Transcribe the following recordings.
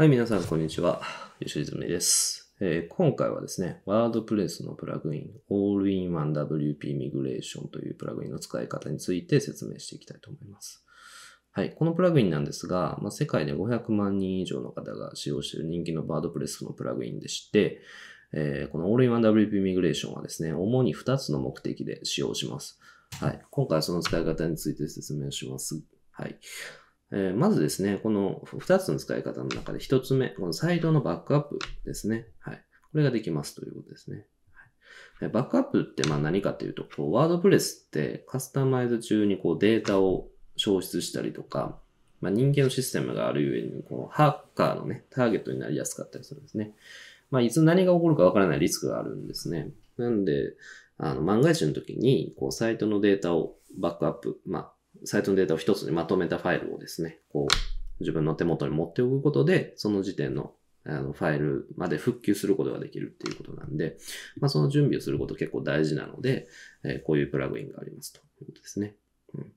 はい、皆さん、こんにちは。吉泉です、えー、今回はですね、ワードプレスのプラグイン、オールインワン WP ミグレーションというプラグインの使い方について説明していきたいと思います。はい、このプラグインなんですが、まあ、世界で500万人以上の方が使用している人気のワードプレスのプラグインでして、えー、このオールインワン WP ミグレーションはですね、主に2つの目的で使用します。はい、今回はその使い方について説明します。はい。えー、まずですね、この2つの使い方の中で1つ目、このサイトのバックアップですね。はい。これができますということですね。はい、バックアップってまあ何かというと、こう、ワードプレスってカスタマイズ中にこうデータを消失したりとか、まあ、人間のシステムがあるゆえに、こう、ハッカーのね、ターゲットになりやすかったりするんですね。まあ、いつ何が起こるかわからないリスクがあるんですね。なんで、あの、万が一の時に、こう、サイトのデータをバックアップ、まあ、サイトのデータを一つにまとめたファイルをですね、こう、自分の手元に持っておくことで、その時点のあのファイルまで復旧することができるっていうことなんで、まあ、その準備をすること結構大事なので、えー、こういうプラグインがありますということですね。うん、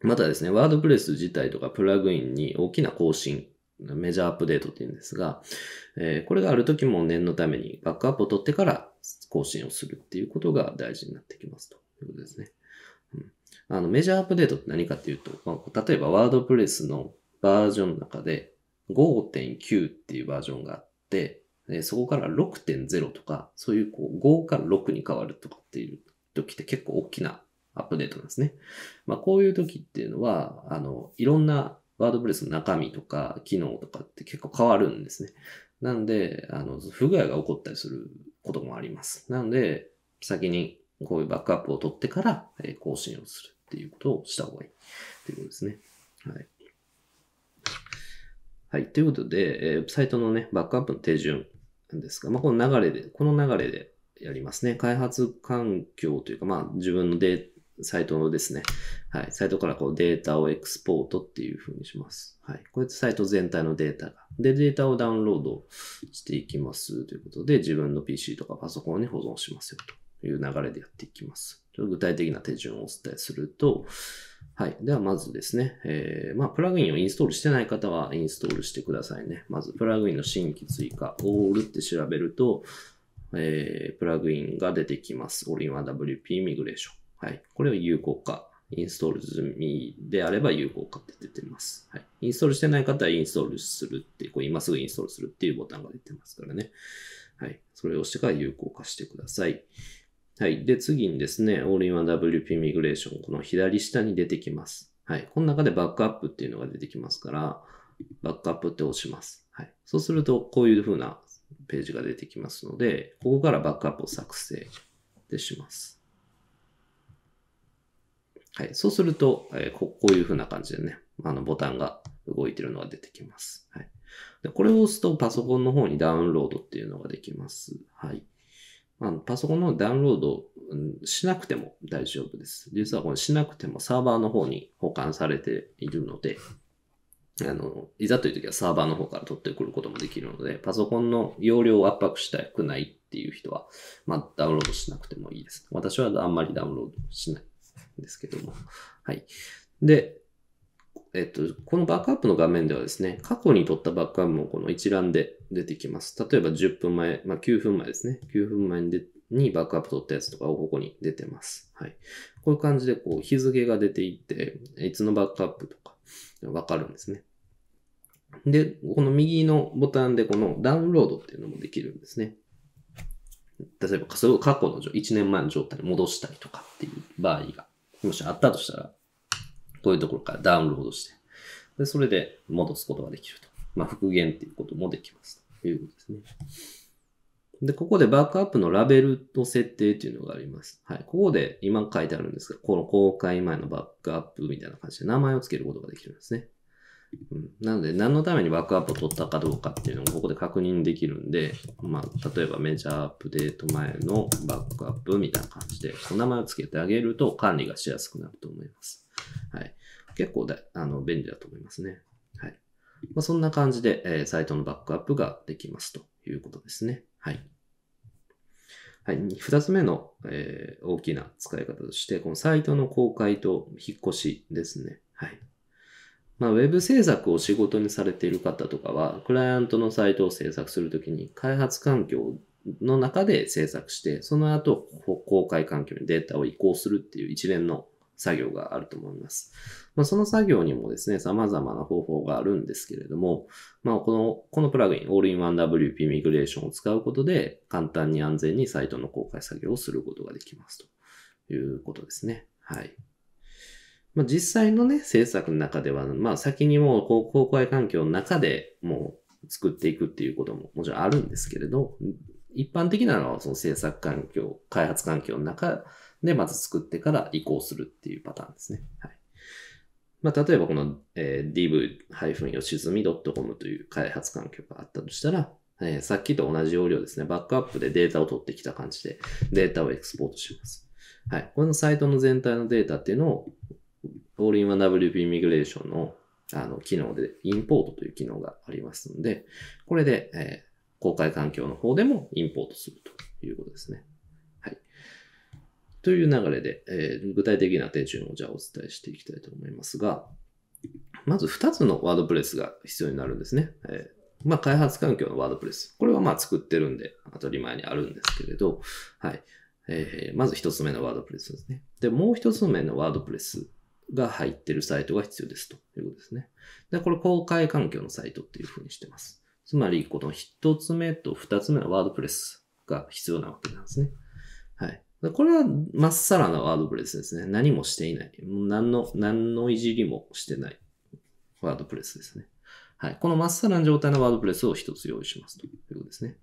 またですね、ワードプレス自体とかプラグインに大きな更新、メジャーアップデートっていうんですが、えー、これがある時も念のためにバックアップを取ってから更新をするっていうことが大事になってきますということですね。あの、メジャーアップデートって何かっていうと、まあ、例えばワードプレスのバージョンの中で5.9っていうバージョンがあって、そこから6.0とか、そういうこう5から6に変わるとかっていう時って結構大きなアップデートなんですね。まあこういう時っていうのは、あの、いろんなワードプレスの中身とか機能とかって結構変わるんですね。なんで、あの、不具合が起こったりすることもあります。なので、先にこういうバックアップを取ってから更新をする。っていうことをした方がいいということですね。はい。はい。ということで、えー、サイトのね、バックアップの手順なんですが、まあ、この流れで、この流れでやりますね。開発環境というか、まあ、自分のデサイトのですね、はい、サイトからこうデータをエクスポートっていう風にします。はい、こうやってサイト全体のデータが。で、データをダウンロードしていきますということで、自分の PC とかパソコンに保存しますよという流れでやっていきます。ちょっと具体的な手順をお伝えすると、はい。では、まずですね、えー、まあ、プラグインをインストールしてない方はインストールしてくださいね。まず、プラグインの新規追加、オールって調べると、えー、プラグインが出てきます。オリンワン WP ミグレーション。はい。これを有効化。インストール済みであれば有効化って出てます。はい。インストールしてない方はインストールするって、こう今すぐインストールするっていうボタンが出てますからね。はい。それを押してから有効化してください。はい。で、次にですね、オールインワン WP ミグレーション、この左下に出てきます。はい。この中でバックアップっていうのが出てきますから、バックアップって押します。はい。そうすると、こういう風なページが出てきますので、ここからバックアップを作成でします。はい。そうすると、えー、ここういう風な感じでね、あのボタンが動いてるのが出てきます。はい。でこれを押すとパソコンの方にダウンロードっていうのができます。はい。あのパソコンのダウンロードしなくても大丈夫です。実はこれしなくてもサーバーの方に保管されているので、あの、いざという時はサーバーの方から取ってくることもできるので、パソコンの容量を圧迫したくないっていう人は、まあ、ダウンロードしなくてもいいです。私はあんまりダウンロードしないんですけども。はい。で、えっと、このバックアップの画面ではですね、過去に撮ったバックアップもこの一覧で出てきます。例えば10分前、まあ9分前ですね。9分前にでにバックアップ取ったやつとかをここに出てます。はい。こういう感じでこう日付が出ていって、いつのバックアップとかわかるんですね。で、この右のボタンでこのダウンロードっていうのもできるんですね。例えば、それを過去の1年前の状態に戻したりとかっていう場合が、もしあったとしたら、こういうところからダウンロードして、で、それで戻すことができると。まあ、復元っていうこともできます。ということですね。で、ここでバックアップのラベルの設定っていうのがあります。はい。ここで今書いてあるんですが、この公開前のバックアップみたいな感じで名前を付けることができるんですね。うん、なので、何のためにバックアップを取ったかどうかっていうのもここで確認できるんで、まあ、例えばメジャーアップデート前のバックアップみたいな感じで、の名前を付けてあげると管理がしやすくなると思います。はい。結構だ、あの、便利だと思いますね。はい。まあ、そんな感じで、えー、サイトのバックアップができますということですね。はい。はい。二つ目の、えー、大きな使い方として、このサイトの公開と引っ越しですね。はい。まあ、ウェブ制作を仕事にされている方とかは、クライアントのサイトを制作するときに、開発環境の中で制作して、その後、公開環境にデータを移行するっていう一連の作業があると思います。まあ、その作業にもですね、様々な方法があるんですけれども、まあ、この、このプラグイン、オールインワン w p ミグレーションを使うことで、簡単に安全にサイトの公開作業をすることができますということですね。はい。まあ、実際のね、制作の中では、まあ、先にもう公開環境の中でもう作っていくっていうことももちろんあるんですけれど、一般的なのはその制作環境、開発環境の中で、まず作ってから移行するっていうパターンですね。はい。まあ、例えばこの、えー、dv-yoshizumi.com という開発環境があったとしたら、えー、さっきと同じ要領ですね。バックアップでデータを取ってきた感じで、データをエクスポートします。はい。このサイトの全体のデータっていうのを、オールインワン WP ミグレーションのあの機能で、インポートという機能がありますので、これで、えー、公開環境の方でもインポートするということですね。という流れで、えー、具体的な手順をじゃあお伝えしていきたいと思いますが、まず2つのワードプレスが必要になるんですね。えー、まあ、開発環境のワードプレス。これはまあ作ってるんで当たり前にあるんですけれど、はい。えー、まず1つ目のワードプレスですね。で、もう1つ目のワードプレスが入ってるサイトが必要ですということですね。で、これ公開環境のサイトっていうふうにしてます。つまり、この1つ目と2つ目のワードプレスが必要なわけなんですね。はい。これはまっさらなワードプレスですね。何もしていない。何の、何のいじりもしてないワードプレスですね。はい。このまっさらな状態のワードプレスを一つ用意しますということですね。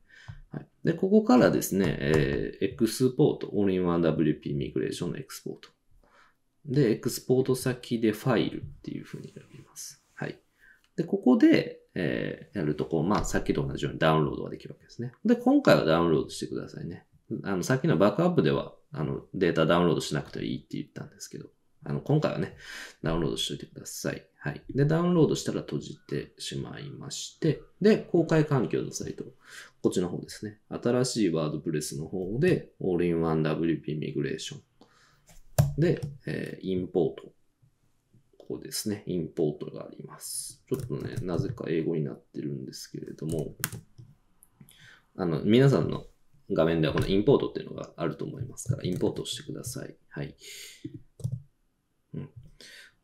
はい。で、ここからですね、えー、エクスポート、オールインワン WP ミグレーションのエクスポート。で、エクスポート先でファイルっていうふうに選びます。はい。で、ここで、えー、やるとこう、まあ、さっきと同じようにダウンロードができるわけですね。で、今回はダウンロードしてくださいね。あの、さっきのバックアップでは、あの、データダウンロードしなくていいって言ったんですけど、あの、今回はね、ダウンロードしといてください。はい。で、ダウンロードしたら閉じてしまいまして、で、公開環境のサイト、こっちの方ですね。新しいワードプレスの方で、オールインワン WP ミグレーション。で、えー、インポート。ここですね。インポートがあります。ちょっとね、なぜか英語になってるんですけれども、あの、皆さんの画面ではこのインポートっていうのがあると思いますから、インポートしてください。はい。うん、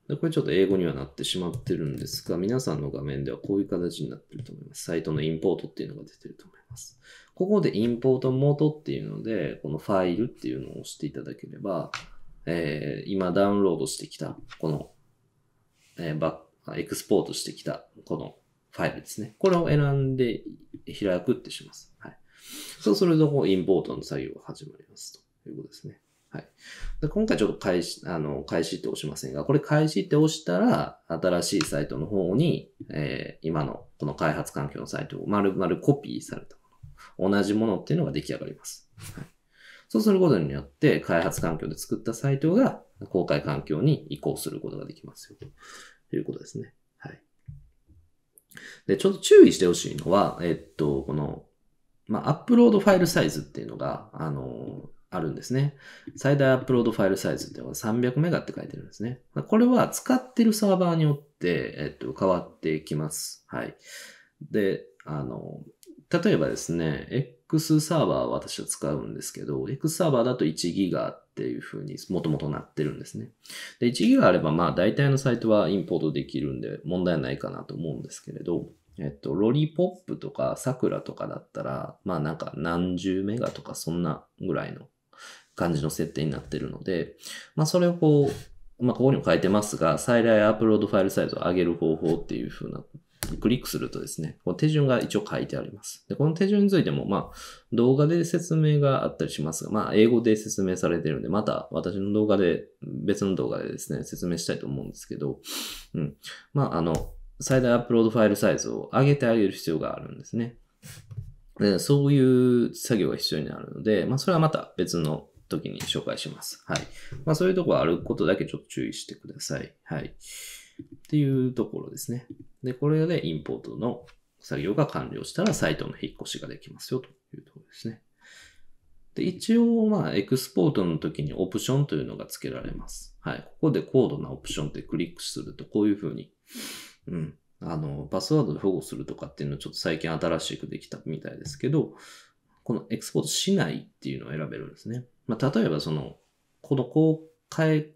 でこれちょっと英語にはなってしまってるんですが、皆さんの画面ではこういう形になってると思います。サイトのインポートっていうのが出てると思います。ここでインポート元っていうので、このファイルっていうのを押していただければ、えー、今ダウンロードしてきた、この、えー、バエクスポートしてきた、このファイルですね。これを選んで開くってします。そうすると、こう、インポートの作業が始まりますということですね。はい。で今回ちょっと開始、あの、開始って押しませんが、これ開始って押したら、新しいサイトの方に、えー、今のこの開発環境のサイトを丸々コピーされたもの、同じものっていうのが出来上がります。はい。そうすることによって、開発環境で作ったサイトが公開環境に移行することができますよ。ということですね。はい。で、ちょっと注意してほしいのは、えっと、このまあ、アップロードファイルサイズっていうのが、あの、あるんですね。最大アップロードファイルサイズっていうのが300メガって書いてるんですね。これは使ってるサーバーによって、えっと、変わってきます。はい。で、あの、例えばですね、X サーバーは私は使うんですけど、X サーバーだと1ギガっていう風にもともとなってるんですね。で、1ギガあればまあ大体のサイトはインポートできるんで問題ないかなと思うんですけれど、えっと、ロリポップとかラとかだったら、まあなんか何十メガとかそんなぐらいの感じの設定になってるので、まあそれをこう、まあここにも書いてますが、最大アップロードファイルサイズを上げる方法っていう風な、クリックするとですね、この手順が一応書いてあります。で、この手順についても、まあ動画で説明があったりしますが、まあ英語で説明されてるんで、また私の動画で、別の動画でですね、説明したいと思うんですけど、うん。まああの、最大アップロードファイルサイズを上げてあげる必要があるんですね。でそういう作業が必要になるので、まあ、それはまた別の時に紹介します。はい。まあ、そういうところあることだけちょっと注意してください。はい。っていうところですね。で、これでインポートの作業が完了したらサイトの引っ越しができますよというところですね。で、一応、まあ、エクスポートの時にオプションというのが付けられます。はい。ここで高度なオプションってクリックすると、こういうふうにうん。あの、パスワードで保護するとかっていうのをちょっと最近新しくできたみたいですけど、このエクスポートしないっていうのを選べるんですね。まあ、例えばその、この公開、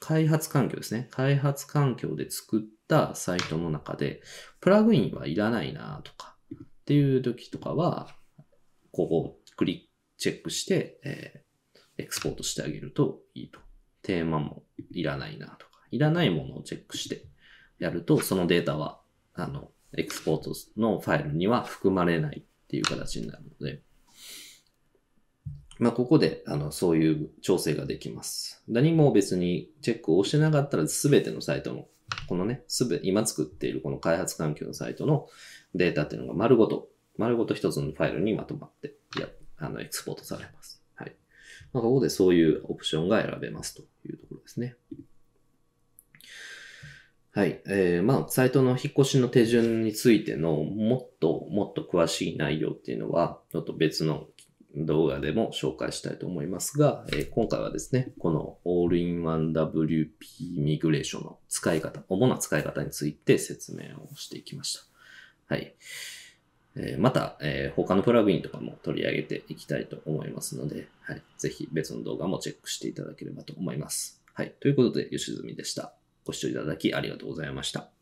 開発環境ですね。開発環境で作ったサイトの中で、プラグインはいらないなとかっていう時とかは、ここをクリック、チェックして、えー、エクスポートしてあげるといいと。テーマもいらないなとか、いらないものをチェックしてやると、そのデータは、あの、エクスポートのファイルには含まれないっていう形になるので、まあ、ここで、あの、そういう調整ができます。何も別にチェックをしてなかったら、すべてのサイトの、このね、すべ、今作っているこの開発環境のサイトのデータっていうのが丸ごと、丸ごと一つのファイルにまとまって、や、あの、エクスポートされます。はい。まあ、ここでそういうオプションが選べますというところですね。はい。えー、まあ、サイトの引っ越しの手順についてのもっともっと詳しい内容っていうのは、ちょっと別の動画でも紹介したいと思いますが、えー、今回はですね、この All-in-1WP ミグレーションの使い方、主な使い方について説明をしていきました。はい。えー、また、えー、他のプラグインとかも取り上げていきたいと思いますので、はい、ぜひ別の動画もチェックしていただければと思います。はい。ということで、吉住でした。ご視聴いただきありがとうございました。